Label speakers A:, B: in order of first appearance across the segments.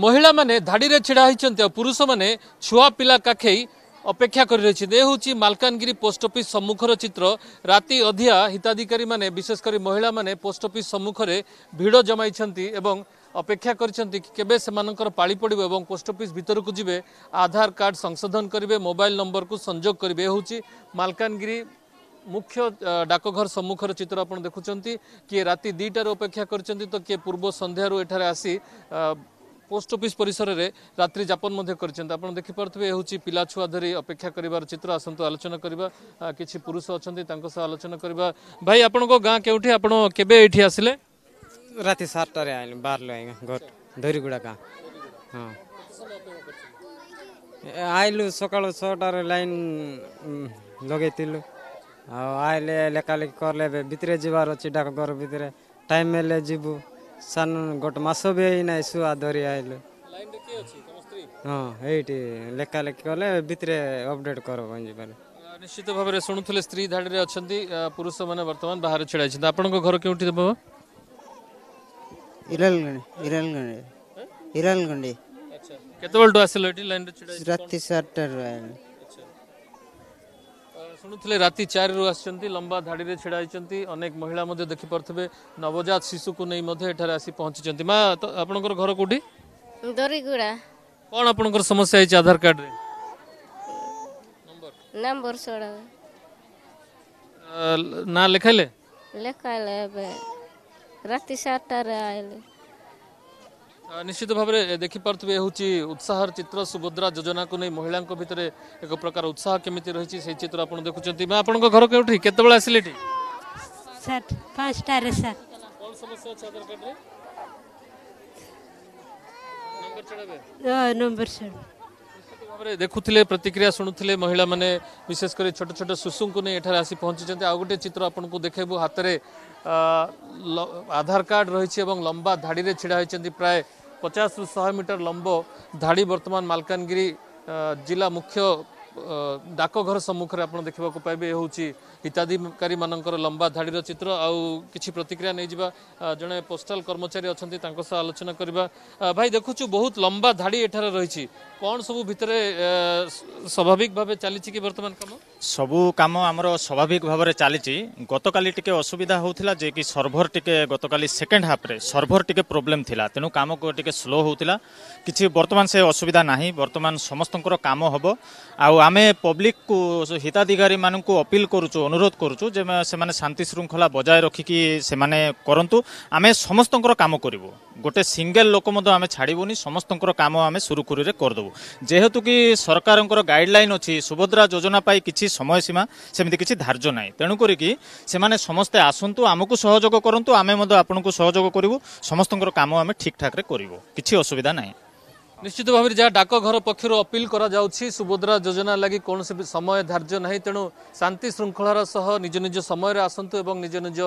A: ମହିଳାମାନେ ଧାଡ଼ିରେ ଛିଡ଼ା ହୋଇଛନ୍ତି ଆଉ ପୁରୁଷମାନେ ଛୁଆ ପିଲା କାଖେଇ ଅପେକ୍ଷା କରି ରହିଛନ୍ତି ଏ ହେଉଛି ମାଲକାନଗିରି ପୋଷ୍ଟ ଅଫିସ୍ ସମ୍ମୁଖର ଚିତ୍ର ରାତି ଅଧିଆ ହିତାଧିକାରୀମାନେ ବିଶେଷ କରି ମହିଳାମାନେ ପୋଷ୍ଟ ଅଫିସ୍ ସମ୍ମୁଖରେ ଭିଡ଼ ଜମାଇଛନ୍ତି ଏବଂ ଅପେକ୍ଷା କରିଛନ୍ତି କେବେ ସେମାନଙ୍କର ପାଳି ପଡ଼ିବ ଏବଂ ପୋଷ୍ଟ ଅଫିସ୍ ଭିତରକୁ ଯିବେ ଆଧାର କାର୍ଡ଼ ସଂଶୋଧନ କରିବେ ମୋବାଇଲ ନମ୍ବରକୁ ସଂଯୋଗ କରିବେ ଏ ହେଉଛି ମାଲକାନଗିରି ମୁଖ୍ୟ ଡାକଘର ସମ୍ମୁଖର ଚିତ୍ର ଆପଣ ଦେଖୁଛନ୍ତି କିଏ ରାତି ଦୁଇଟାରୁ ଅପେକ୍ଷା କରିଛନ୍ତି ତ କିଏ ପୂର୍ବ ସନ୍ଧ୍ୟାରୁ ଏଠାରେ ଆସି ପୋଷ୍ଟ ଅଫିସ୍ ପରିସରରେ ରାତ୍ରି ଯାପନ ମଧ୍ୟ କରିଛନ୍ତି ଆପଣ ଦେଖିପାରୁଥିବେ ଏ ହେଉଛି ପିଲାଛୁଆ ଧରି ଅପେକ୍ଷା କରିବାର ଚିତ୍ର ଆସନ୍ତୁ ଆଲୋଚନା କରିବା କିଛି ପୁରୁଷ ଅଛନ୍ତି ତାଙ୍କ ସହ ଆଲୋଚନା କରିବା ଭାଇ ଆପଣଙ୍କ ଗାଁ କେଉଁଠି
B: ଆପଣ କେବେ ଏଇଠି ଆସିଲେ ରାତି ସାତଟାରେ ଆଇଲି ବାହାରିଲୁ ଆଜ୍ଞା ଘର ଧରିଗୁଡ଼ା ଗାଁ ହଁ ଆଇଲୁ ସକାଳ ଛଅଟାରେ ଲାଇନ ଲଗେଇଥିଲୁ ଆଉ ଆଇଲେ ଲେଖାଲେଖି କଲେ ଏବେ ଭିତରେ ଯିବାର ଅଛି ଡାକଘର ଭିତରେ ଟାଇମ୍ ହେଲେ ଯିବୁ ସାନ ଗୋଟେ ମାସ ବି ହେଇନାହିଁ ଶୁଆ ଧରି ଆଇଲୁ ହଁ ଏଇଠି ଲେଖା ଲେଖି କଲେ ଭିତରେ ଅପଡେଟ୍ କର ଗଞ୍ଜିପାରେ
A: ନିଶ୍ଚିତ ଭାବରେ ଶୁଣୁଥିଲେ ସ୍ତ୍ରୀ ଧାଡ଼ିରେ ଅଛନ୍ତି ପୁରୁଷମାନେ ବର୍ତ୍ତମାନ ବାହାରେ ଛିଡ଼ା ହେଇଛନ୍ତି ଆପଣଙ୍କ ଘର କେଉଁଠି ଦେବ
B: କେତେବେଳଠୁ ଆସିଲେ ଏଠି ଲାଇନ୍ରେ ଛିଡ଼ା ରାତି ସାତଟାରୁ ଆଇଲି
A: ଶୁଣୁଥିଲେ ରାତି ଚାରିରୁ ଆସିଛନ୍ତି ଲମ୍ବା ଧାଡ଼ିରେ ଛିଡ଼ା ହୋଇଛନ୍ତି ଅନେକ ମହିଳା ମଧ୍ୟ ଦେଖିପାରୁଥିବେ ନବଜାତ ଶିଶୁକୁ ନେଇ ମଧ୍ୟ ଏଠାରେ ଆସି ପହଞ୍ଚିଛନ୍ତି ମା ଆପଣଙ୍କର ଘର କୋଉଠି ଦରିଗୁଡ଼ା କ'ଣ ଆପଣଙ୍କର ସମସ୍ୟା ହେଇଛି ଆଧାର କାର୍ଡରେ ନମ୍ବର ଷୋହଳ ନା ଲେଖାଇଲେ
B: ଲେଖାଇଲେ ଏବେ ରାତି ସାତଟାରେ ଆଇଲେ
A: নিশ্চিত ভাবে দেখিপারে হচ্ছে উৎসাহর চিত্র সুভদ্রা যোজনা কু মহিলা ভিতরে এক প্রকার উৎসাহ কমিটি রয়েছে সেই চিত্র আপনার দেখুছেন মা আপনার ঘর কেউটি কেতবে আসলে এটি স্যার পাঁচটার স্যার কোন সমস্যা আছে আধার কার্ডে
B: নম্বর চড়াবে নম্বর চড়াবে
A: ভাবে দেখুলে প্রতিক্রিয়া শুণুলে মহিলা মানে বিশেষ করে ছোট ছোট শিশুঙ্কু নিয়ে এখানে আসি পৌঁছিছেন আউ গোটে চিত্র আপনার দেখবু হাতের আধার কার্ড রয়েছে এবং লম্বা ধাড়ি ছিড়া হয়েছেন প্রায় પચાસરુ શહે મીટર લંબો ધાડી વર્તમાન માલકાનગીરી જિલ્લા મુખ્ય ଡାକଘର ସମ୍ମୁଖରେ ଆପଣ ଦେଖିବାକୁ ପାଇବେ ଏ ହେଉଛି ହିତାଧିକାରୀମାନଙ୍କର ଲମ୍ବା ଧାଡ଼ିର ଚିତ୍ର ଆଉ କିଛି ପ୍ରତିକ୍ରିୟା ନେଇଯିବା ଜଣେ ପୋଷ୍ଟାଲ କର୍ମଚାରୀ ଅଛନ୍ତି ତାଙ୍କ ସହ ଆଲୋଚନା କରିବା ଭାଇ ଦେଖୁଛୁ ବହୁତ ଲମ୍ବା ଧାଡ଼ି ଏଠାରେ ରହିଛି କ'ଣ ସବୁ ଭିତରେ ସ୍ୱାଭାବିକ ଭାବେ ଚାଲିଛି କି ବର୍ତ୍ତମାନ କାମ
B: ସବୁ କାମ ଆମର ସ୍ୱାଭାବିକ ଭାବରେ ଚାଲିଛି ଗତକାଲି ଟିକେ ଅସୁବିଧା ହେଉଥିଲା ଯେ କି ସର୍ଭର ଟିକେ ଗତକାଲି ସେକେଣ୍ଡ ହାଫ୍ରେ ସର୍ଭର ଟିକେ ପ୍ରୋବ୍ଲେମ୍ ଥିଲା ତେଣୁ କାମ ଟିକେ ସ୍ଲୋ ହେଉଥିଲା କିଛି ବର୍ତ୍ତମାନ ସେ ଅସୁବିଧା ନାହିଁ ବର୍ତ୍ତମାନ ସମସ୍ତଙ୍କର କାମ ହେବ ଆଉ ଆମେ ପବ୍ଲିକକୁ ହିତାଧିକାରୀମାନଙ୍କୁ ଅପିଲ କରୁଛୁ ଅନୁରୋଧ କରୁଛୁ ଯେ ସେମାନେ ଶାନ୍ତି ଶୃଙ୍ଖଳା ବଜାୟ ରଖିକି ସେମାନେ କରନ୍ତୁ ଆମେ ସମସ୍ତଙ୍କର କାମ କରିବୁ ଗୋଟେ ସିଙ୍ଗଲ ଲୋକ ମଧ୍ୟ ଆମେ ଛାଡ଼ିବୁନି ସମସ୍ତଙ୍କର କାମ ଆମେ ସୁରୁଖୁରୁରେ କରିଦେବୁ ଯେହେତୁ କି ସରକାରଙ୍କର ଗାଇଡ଼ଲାଇନ୍ ଅଛି ସୁଭଦ୍ରା ଯୋଜନା ପାଇଁ କିଛି সময়সীমা সেମିତି କିଛି ଧାର୍ଯ୍ୟ ନାହିଁ ତେଣୁକରିକି ସେମାନେ ସମସ୍ତେ ଆସନ୍ତୁ ଆମକୁ ସହଯୋଗ କରନ୍ତୁ ଆମେ ମଧ୍ୟ ଆପଣଙ୍କୁ ସହଯୋଗ କରିବୁ ସମସ୍ତଙ୍କର କାମ ଆମେ ଠିକ୍ ଠାକ୍ରେ କରିବୁ କିଛି ଅସୁବିଧା ନାହିଁ
A: ନିଶ୍ଚିତ ଭାବରେ ଯାହା ଡାକଘର ପକ୍ଷରୁ ଅପିଲ କରାଯାଉଛି ସୁଭଦ୍ରା ଯୋଜନା ଲାଗି କୌଣସି ସମୟ ଧାର୍ଯ୍ୟ ନାହିଁ ତେଣୁ ଶାନ୍ତି ଶୃଙ୍ଖଳାର ସହ ନିଜ ନିଜ ସମୟରେ ଆସନ୍ତୁ ଏବଂ ନିଜ ନିଜ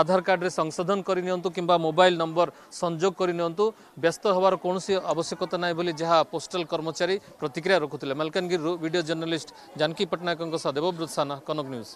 A: ଆଧାର କାର୍ଡ଼ରେ ସଂଶୋଧନ କରିନିଅନ୍ତୁ କିମ୍ବା ମୋବାଇଲ ନମ୍ବର ସଂଯୋଗ କରିନିଅନ୍ତୁ ବ୍ୟସ୍ତ ହେବାର କୌଣସି ଆବଶ୍ୟକତା ନାହିଁ ବୋଲି ଯାହା ପୋଷ୍ଟାଲ କର୍ମଚାରୀ ପ୍ରତିକ୍ରିୟା ରଖୁଥିଲେ ମାଲକାନଗିରିରୁ ଭିଡ଼ିଓ ଜର୍ଣ୍ଣାଲିଷ୍ଟ ଜାନକୀ ପଟ୍ଟନାୟକଙ୍କ ସହ ଦେବବ୍ରତ ସାନା କନକ ନ୍ୟୁଜ୍